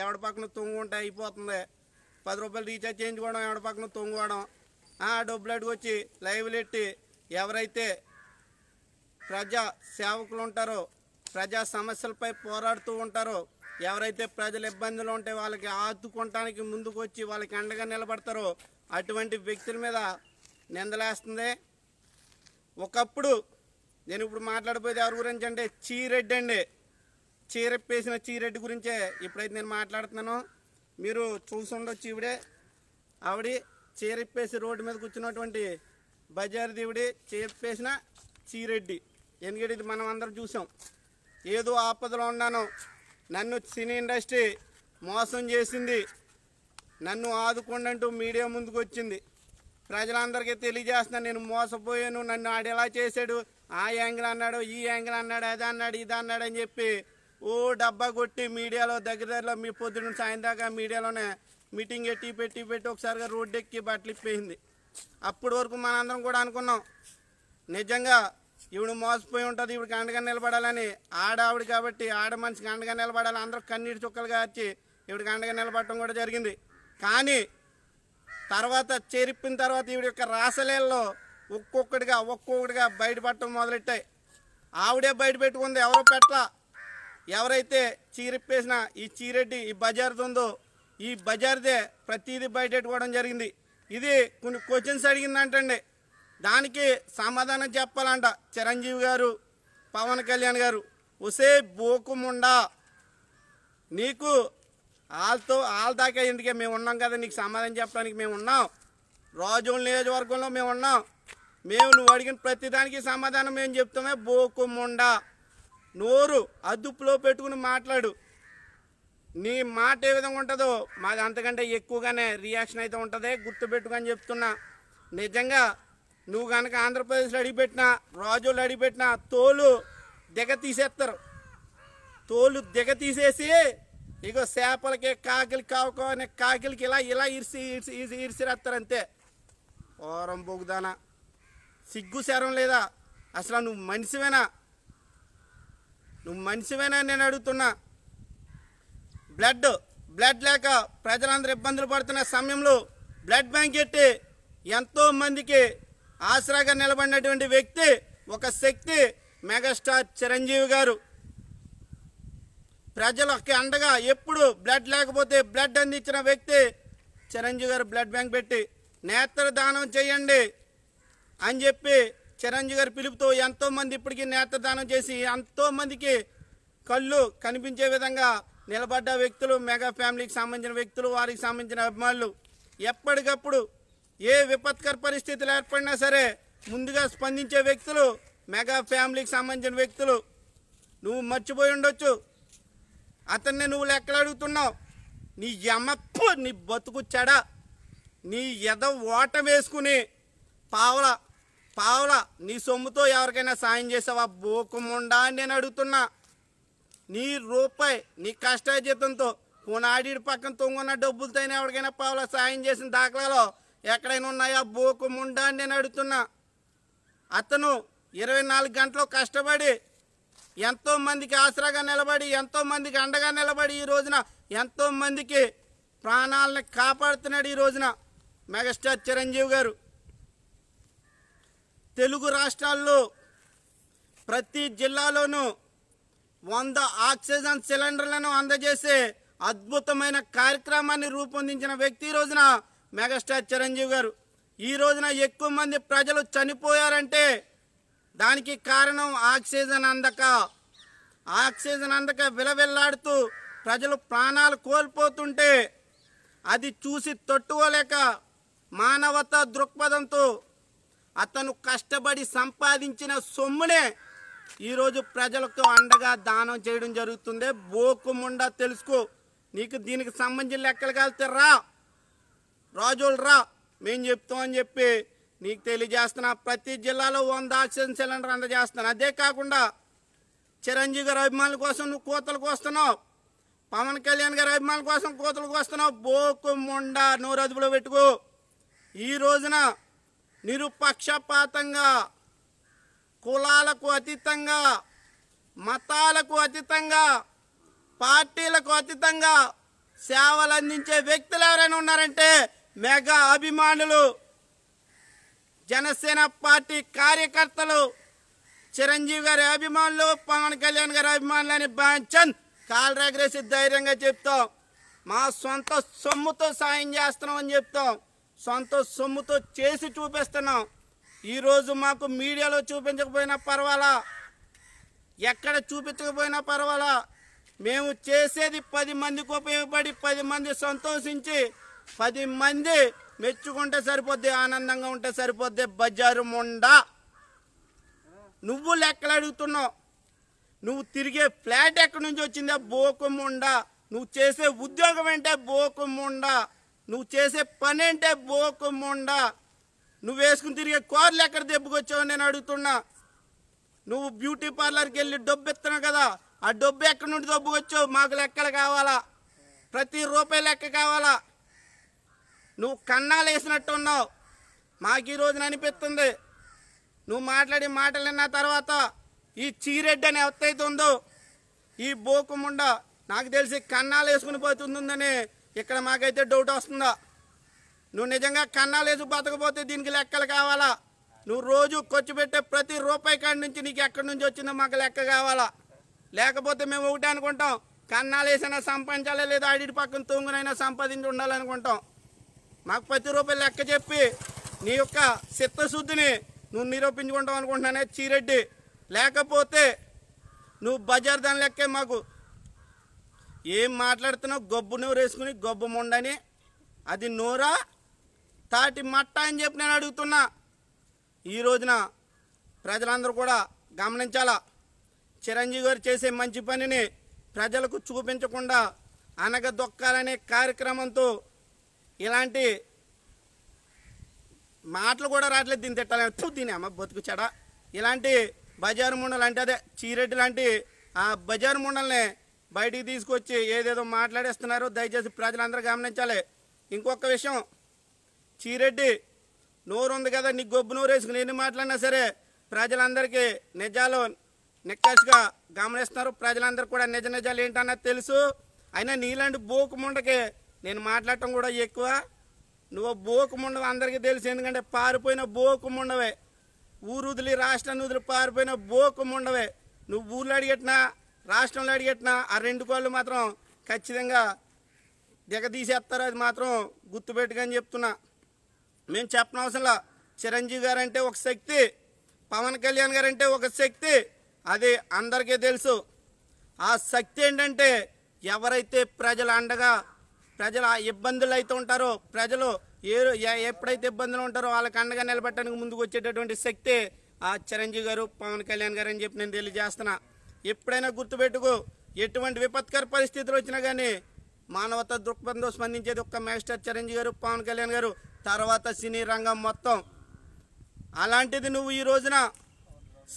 ఎవడి పక్కన తొంగుంటే అయిపోతుంది పది రూపాయలు రీఛార్జ్ చేయించుకోవడం ఎవడి పక్కన తొంగుకోవడం ఆ డబ్బులు వచ్చి లైవ్లు ఎట్టి ఎవరైతే ప్రజా సేవకులు ఉంటారో ప్రజా సమస్యలపై పోరాడుతూ ఉంటారో ఎవరైతే ప్రజల ఇబ్బందులు ఉంటే వాళ్ళకి ఆదుకోవటానికి ముందుకు వచ్చి వాళ్ళకి అండగా నిలబడతారో అటువంటి వ్యక్తుల మీద నిందలేస్తుంది ఒకప్పుడు నేను ఇప్పుడు మాట్లాడిపోయేది ఎవరి గురించి అంటే చీరెడ్డి అండి చీరెప్పేసిన చీరెడ్డి గురించే ఇప్పుడైతే నేను మాట్లాడుతున్నాను మీరు చూసుండొచ్చు ఈవిడే ఆవిడ చీరెప్పేసి రోడ్డు మీద కూర్చున్నటువంటి బజార్ దేవుడి చీరెప్పేసిన చీరెడ్డి ఎందుకంటే ఇది మనం అందరం చూసాం ఏదో ఆపదలో ఉన్నాను నన్ను సినీ ఇండస్ట్రీ మోసం చేసింది నన్ను ఆదుకోండి మీడియా ముందుకు వచ్చింది ప్రజలందరికీ తెలియజేస్తున్నాను నేను మోసపోయాను నన్ను ఆడెలా చేశాడు ఆ యాంగిల్ అన్నాడు ఈ యాంగిల్ అన్నాడు అది అన్నాడు ఇది అన్నాడు అని చెప్పి ఓ డబ్బా కొట్టి మీడియాలో దగ్గర దగ్గరలో మీ పొద్దున్న సాయంత్రం మీడియాలోనే మీటింగ్ ఎట్టి పెట్టి పెట్టి ఒకసారిగా రోడ్డు ఎక్కి బట్టలు ఇప్పింది అప్పటి వరకు మనందరం కూడా అనుకున్నాం నిజంగా ఇవిడు మోసపోయి ఉంటుంది ఇవిడికి అండగా నిలబడాలని ఆడావిడ కాబట్టి ఆడ మనిషికి అండగా నిలబడాలి అందరూ కన్నీటి చుక్కలుగా వచ్చి ఇవిడికి అండగా నిలబడటం కూడా జరిగింది కానీ తర్వాత చేరిప్పిన తర్వాత ఈవిడ యొక్క రాసలేల్లో ఒక్కొక్కటిగా ఒక్కొక్కటిగా బయటపడటం మొదలెట్టాయి ఆవిడే బయట పెట్టుకుంది ఎవరో పెట్టలా ఎవరైతే చీరిప్పేసిన ఈ చీరెడ్డి ఈ బజార్ది ఉందో ఈ బజార్దే ప్రతిదీ బయటెట్టుకోవడం జరిగింది ఇది కొన్ని క్వశ్చన్స్ అడిగిందంటండి దానికి సమాధానం చెప్పాలంట చిరంజీవి గారు పవన్ కళ్యాణ్ గారు ఉసే బోకుముండా నీకు వాళ్ళతో వాళ్ళ దాకా ఎందుకే మేము ఉన్నాం కదా నీకు సమాధానం చెప్పడానికి మేము ఉన్నాం రాజు నియోజకవర్గంలో మేము ఉన్నాం మేము నువ్వు అడిగిన ప్రతిదానికి సమాధానం మేము చెప్తామే బోకుముండా నోరు అదుపులో పెట్టుకుని మాట్లాడు నీ మాట ఏ విధంగా ఉంటుందో మాది అంతకంటే ఎక్కువగానే రియాక్షన్ అయితే ఉంటుంది గుర్తుపెట్టుకుని చెప్తున్నా నిజంగా నువ్వు కనుక ఆంధ్రప్రదేశ్లో అడిగిపెట్టినా రాజులు అడిగిపెట్టినా తోలు దిగ తీసేస్తారు తోలు దిగ తీసేసి ఇగో చేపలకి కాకిలి కావుకో అనే కాకిలికి ఇలా ఇలా ఇరిసి ఇరిసి ఇరిసి ఇరిసిరేస్తారు అంతే ఓరం బొగుదానా సిగ్గు శరం లేదా అసలు నువ్వు మనిషివేనా నువ్వు మనిషివేనా నేను అడుగుతున్నా బ్లడ్ బ్లడ్ లేక ప్రజలందరూ ఇబ్బందులు పడుతున్న సమయంలో బ్లడ్ బ్యాంక్ ఎట్టి ఎంతోమందికి ఆసరాగా నిలబడినటువంటి వ్యక్తి ఒక శక్తి మెగాస్టార్ చిరంజీవి గారు ప్రజలకి అండగా ఎప్పుడు బ్లడ్ లేకపోతే బ్లడ్ అందించిన వ్యక్తి చిరంజీవి గారు బ్లడ్ బ్యాంక్ పెట్టి నేత్ర దానం చేయండి అని చెప్పి చిరంజీవి గారి పిలుపుతో ఎంతోమంది ఇప్పటికీ నేత్రదానం చేసి ఎంతోమందికి కళ్ళు కనిపించే విధంగా నిలబడ్డ వ్యక్తులు మెగా ఫ్యామిలీకి సంబంధించిన వ్యక్తులు వారికి సంబంధించిన అభిమానులు ఎప్పటికప్పుడు ఏ విపత్కర పరిస్థితులు ఏర్పడినా సరే ముందుగా స్పందించే వ్యక్తులు మెగా ఫ్యామిలీకి సంబంధించిన వ్యక్తులు నువ్వు మర్చిపోయి ఉండొచ్చు అతన్ని నువ్వు లెక్కలు అడుగుతున్నావు నీ ఎమప్పు నీ బతుకు చెడ నీ ఎద ఓట వేసుకుని పావల పావుల నీ సొమ్ముతో ఎవరికైనా సాయం చేసావా బోకముండా అని నేను అడుగుతున్నా నీ రూపాయి నీ కష్టాజీతంతో పునాడి పక్కన తొంగున్న డబ్బులతోనే ఎవరికైనా పావులా సాయం చేసిన దాఖలాలో ఎక్కడైనా ఉన్నాయా బోకముండా అని నేను అడుగుతున్నా అతను ఇరవై నాలుగు గంటలు కష్టపడి ఎంతోమందికి ఆసరాగా నిలబడి ఎంతోమందికి అండగా నిలబడి ఈ రోజున ఎంతోమందికి ప్రాణాలను కాపాడుతున్నాడు ఈ రోజున మెగాస్టార్ చిరంజీవి గారు తెలుగు రాష్ట్రాల్లో ప్రతి జిల్లాలోనూ వంద ఆక్సిజన్ సిలిండర్లను అందజేసే అద్భుతమైన కార్యక్రమాన్ని రూపొందించిన వ్యక్తి ఈ రోజున మెగాస్టార్ చిరంజీవి గారు ఈ రోజున ఎక్కువ మంది ప్రజలు చనిపోయారంటే దానికి కారణం ఆక్సిజన్ అందక ఆక్సిజన్ అందక విలవిల్లాడుతూ ప్రజలు ప్రాణాలు కోల్పోతుంటే అది చూసి తట్టుకోలేక మానవతా దృక్పథంతో అతను కష్టపడి సంపాదించిన సొమ్మునే ఈరోజు ప్రజలకు అండగా దానం చేయడం జరుగుతుంది బోకుముండా తెలుసుకో నీకు దీనికి సంబంధించిన లెక్కలు కలితే రా రాజులు రా మేము చెప్తామని చెప్పి నీకు తెలియజేస్తున్నా ప్రతి జిల్లాలో వంద ఆక్సిజన్ సిలిండర్ అందజేస్తున్నా అదే కాకుండా చిరంజీవి గారి అభిమానుల కోసం నువ్వు కోతలకు వస్తున్నావు పవన్ కళ్యాణ్ గారి అభిమానుల కోసం కోతలకు వస్తున్నావు బోకు మొండ నూరదుపులో పెట్టుకో ఈ రోజున నిరుపక్షపాతంగా కులాలకు అతీతంగా మతాలకు అతీతంగా పార్టీలకు అతీతంగా సేవలు అందించే వ్యక్తులు ఎవరైనా ఉన్నారంటే మెగా అభిమానులు జనసేన పార్టీ కార్యకర్తలు చిరంజీవి గారి అభిమానులు పవన్ కళ్యాణ్ గారి అభిమానులు అని బాంచన్ కాలరాగ్రేసి ధైర్యంగా చెప్తాం మా సొంత సొమ్ముతో సాయం చేస్తున్నామని చెప్తాం సొంత సొమ్ముతో చేసి చూపిస్తున్నాం ఈరోజు మాకు మీడియాలో చూపించకపోయినా పర్వాలా ఎక్కడ చూపించకపోయినా పర్వాలా మేము చేసేది పది మందికి ఉపయోగపడి పది మంది సంతోషించి పది మంది మెచ్చుకుంటే సరిపోద్ది ఆనందంగా ఉంటే సరిపోద్ది బజారు ముండా నువ్వు లెక్కలు అడుగుతున్నావు నువ్వు తిరిగే ఫ్లాట్ ఎక్కడి నుంచి బోకు బోకుముండా నువ్వు చేసే ఉద్యోగం ఏంటే బోకుముండా నువ్వు చేసే పని అంటే బోకముండ నువ్వు వేసుకుని తిరిగే కోర్లు ఎక్కడ దెబ్బకొచ్చావు నేను అడుగుతున్నా నువ్వు బ్యూటీ పార్లర్కి వెళ్ళి డబ్బు ఎత్తున్నావు కదా ఆ డబ్బు ఎక్కడి నుండి దెబ్బకొచ్చావు మాకు లెక్కలు కావాలా ప్రతి రూపాయి లెక్క కావాలా నువ్వు కన్నాలు వేసినట్టు ఉన్నావు మాకు ఈరోజున అనిపిస్తుంది నువ్వు మాట్లాడే మాటలు విన్న తర్వాత ఈ చీరెడ్డి అని ఎవరైతే ఉందో ఈ బోకుముండ నాకు తెలిసి కన్నాలు వేసుకుని పోతుందని ఇక్కడ మాకైతే డౌట్ వస్తుందా నువ్వు నిజంగా కన్నాలేసి బతకపోతే దీనికి లెక్కలు కావాలా నువ్వు రోజు ఖర్చు పెట్టే ప్రతి రూపాయి కాడి నుంచి నీకు ఎక్కడి నుంచి వచ్చిందో మాకు లెక్క కావాలా లేకపోతే మేము ఒకటే అనుకుంటాం కన్నాలేసైనా సంపాదించాలా లేదా ఆడిటి పక్కన తొంగునైనా సంపాదించి ఉండాలనుకుంటాం మాకు ప్రతి రూపాయి లెక్క చెప్పి నీ యొక్క చిత్తశుద్ధిని నువ్వు నిరూపించుకుంటావు అనుకుంటున్నానే చీరెడ్డి లేకపోతే నువ్వు బజార్ దాని లెక్కే మాకు ఏం మాట్లాడుతున్నావు గొబ్బు నోరు వేసుకుని గొబ్బు మొండని అది నోరా తాటి మట్ట అని చెప్పి నేను అడుగుతున్నా ఈ రోజున ప్రజలందరూ కూడా గమనించాలా చిరంజీవి గారు చేసే మంచి పనిని ప్రజలకు చూపించకుండా అనగదొక్కాలనే కార్యక్రమంతో ఇలాంటి మాటలు కూడా రావట్లేదు దీన్ని తిట్టాలి దీని అమ్మ బతుకు చెడ ఇలాంటి బజారు ముండలు అంటే అదే చీరెడ్డి లాంటి ఆ బజారు ముండల్ని బయటికి తీసుకొచ్చి ఏదేదో మాట్లాడేస్తున్నారు దయచేసి ప్రజలందరూ గమనించాలి ఇంకొక విషయం చీరెడ్డి నోరు ఉంది కదా నీకు గొబ్బు నోరు వేసుకుని ఎన్ని మాట్లాడినా సరే ప్రజలందరికీ నిజాలు నిక్కసిగా గమనిస్తున్నారు ప్రజలందరూ కూడా నిజ నిజాలు ఏంటన్నది తెలుసు అయినా నీలాంటి బోకు ముండకి నేను మాట్లాడటం కూడా ఎక్కువ నువ్వు బోకు ముండవు అందరికీ తెలుసు ఎందుకంటే పారిపోయిన బోకు ముండవే ఊరుదిలి రాష్ట్రాన్ని వదిలి పారిపోయిన బోకు ముండవే నువ్వు ఊర్లు అడిగట్నా రాష్ట్రంలో అడిగట్టిన ఆ రెండు కోళ్ళు మాత్రం ఖచ్చితంగా దిగదీసేస్తారు అది మాత్రం గుర్తుపెట్టుకని చెప్తున్నా మేము చెప్పనవసరంలా చిరంజీవి గారు అంటే ఒక శక్తి పవన్ కళ్యాణ్ గారు అంటే ఒక శక్తి అది అందరికీ తెలుసు ఆ శక్తి ఏంటంటే ఎవరైతే ప్రజల అండగా ప్రజల ఇబ్బందులు అయితే ఉంటారో ప్రజలు ఏ ఎప్పుడైతే ఇబ్బందులు ఉంటారో వాళ్ళకి అండగా నిలబెట్టడానికి ముందుకు వచ్చేటటువంటి శక్తి ఆ చిరంజీవి గారు పవన్ కళ్యాణ్ గారు అని చెప్పి నేను తెలియజేస్తున్నాను ఎప్పుడైనా గుర్తుపెట్టుకో ఎటువంటి విపత్కర పరిస్థితులు వచ్చినా కానీ మానవత దృక్పథంతో స్పందించేది ఒక్క మేస్టర్ చిరంజీవి గారు పవన్ కళ్యాణ్ గారు తర్వాత సినీ రంగం మొత్తం అలాంటిది నువ్వు ఈ రోజున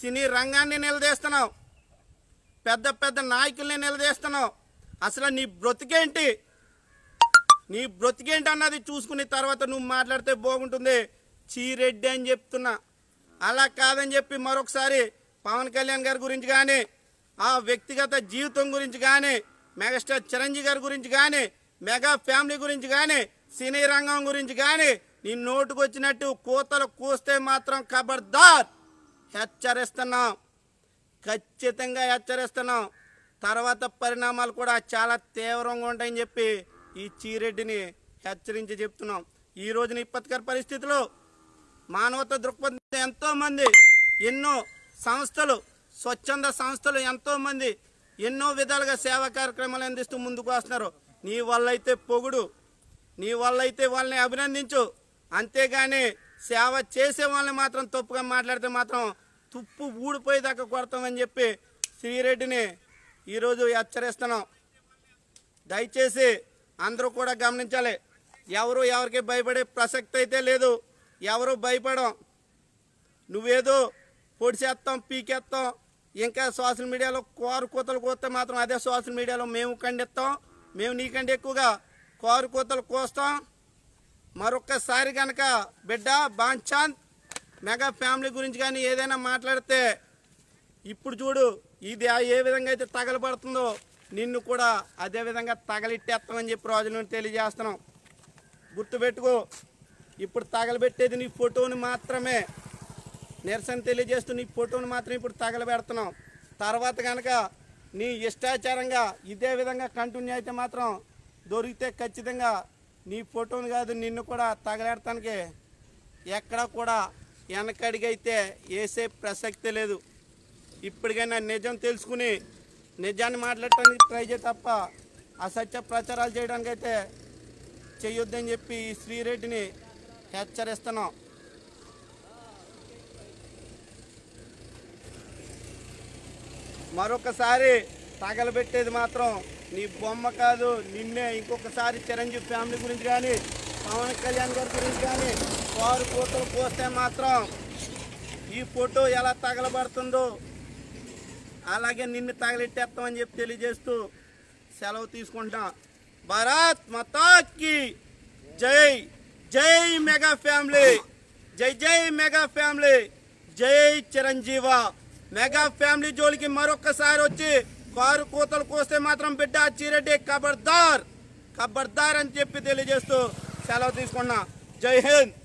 సినీ రంగాన్ని నిలదీస్తున్నావు పెద్ద పెద్ద నాయకుల్ని నిలదీస్తున్నావు అసలు నీ బ్రతికేంటి నీ బ్రతికేంటి అన్నది చూసుకునే తర్వాత నువ్వు మాట్లాడితే బాగుంటుంది చీరెడ్డి అని చెప్తున్నా అలా కాదని చెప్పి మరొకసారి పవన్ కళ్యాణ్ గారి గురించి కానీ ఆ వ్యక్తిగత జీవితం గురించి కానీ మెగాస్టార్ చిరంజీవి గారి గురించి కానీ మెగా ఫ్యామిలీ గురించి కానీ సినీ రంగం గురించి కానీ నీ నోటుకొచ్చినట్టు కూతలు కూస్తే మాత్రం ఖబర్దార్ హెచ్చరిస్తున్నాం ఖచ్చితంగా హెచ్చరిస్తున్నాం తర్వాత పరిణామాలు కూడా చాలా తీవ్రంగా ఉంటాయని చెప్పి ఈ చీరెడ్డిని హెచ్చరించి చెప్తున్నాం ఈ రోజున ఇప్పటికర పరిస్థితులు మానవత దృక్పథం ఎంతోమంది ఎన్నో సంస్థలు స్వచ్ఛంద సంస్థలు ఎంతోమంది ఎన్నో విధాలుగా సేవా కార్యక్రమాలు అందిస్తూ ముందుకు వస్తున్నారు నీ వల్లైతే పొగుడు నీ వల్లైతే వాళ్ళని అభినందించు అంతేగాని సేవ చేసే వాళ్ళని మాత్రం తప్పుగా మాట్లాడితే మాత్రం తుప్పు ఊడిపోయేదాకా కొడతామని చెప్పి శ్రీరెడ్డిని ఈరోజు హెచ్చరిస్తున్నాం దయచేసి అందరూ కూడా గమనించాలి ఎవరు ఎవరికి భయపడే ప్రసక్తి అయితే లేదు ఎవరు భయపడం నువ్వేదో పొడిచేస్తాం పీకేస్తాం ఇంకా సోషల్ మీడియాలో కోరు కూతలు కోస్తే మాత్రం అదే సోషల్ మీడియాలో మేము ఖండిస్తాం మేము నీకంటే ఎక్కువగా కోరు కూతలు కోస్తాం మరొక్కసారి కనుక బిడ్డ బాంఛాంత్ మెగా ఫ్యామిలీ గురించి కానీ ఏదైనా మాట్లాడితే ఇప్పుడు చూడు ఇది ఏ విధంగా అయితే తగలబడుతుందో నిన్ను కూడా అదే విధంగా తగలెట్టేస్తామని చెప్పి రోజులను తెలియజేస్తున్నాం గుర్తుపెట్టుకో ఇప్పుడు తగలబెట్టేది నీ ఫోటోని మాత్రమే నిరసన తెలియజేస్తూ నీ ఫోటోను మాత్రం ఇప్పుడు తగలబెడుతున్నాం తర్వాత కనుక నీ ఇష్టాచారంగా ఇదే విధంగా కంటిన్యూ అయితే మాత్రం దొరికితే ఖచ్చితంగా నీ ఫోటోను కాదు నిన్ను కూడా తగలెడటానికి ఎక్కడా కూడా వెనకడిగైతే వేసే ప్రసక్తి లేదు ఇప్పటికైనా నిజం తెలుసుకుని నిజాన్ని మాట్లాడటానికి ట్రై చేయ తప్ప అసత్య ప్రచారాలు చేయడానికైతే చేయొద్దని చెప్పి ఈ శ్రీరెడ్డిని హెచ్చరిస్తున్నాం మరొకసారి తగలబెట్టేది మాత్రం నీ బొమ్మ కాదు నిన్నే ఇంకొకసారి చిరంజీవి ఫ్యామిలీ గురించి కానీ పవన్ కళ్యాణ్ గారి గురించి కానీ వారు ఫోటోలు పోస్తే మాత్రం ఈ ఫోటో ఎలా తగలబడుతుందో అలాగే నిన్ను తగలెట్టేస్తామని చెప్పి తెలియజేస్తూ సెలవు తీసుకుంటాం భారత్ మతాకి జై జై మెగా ఫ్యామిలీ జై జై మెగా ఫ్యామిలీ జై చిరంజీవ मेगा फैमिल जोल की मरुखारी कार कोतल को बिड चीर खबरदार खबरदार अलजेस्तू सी जय हिंद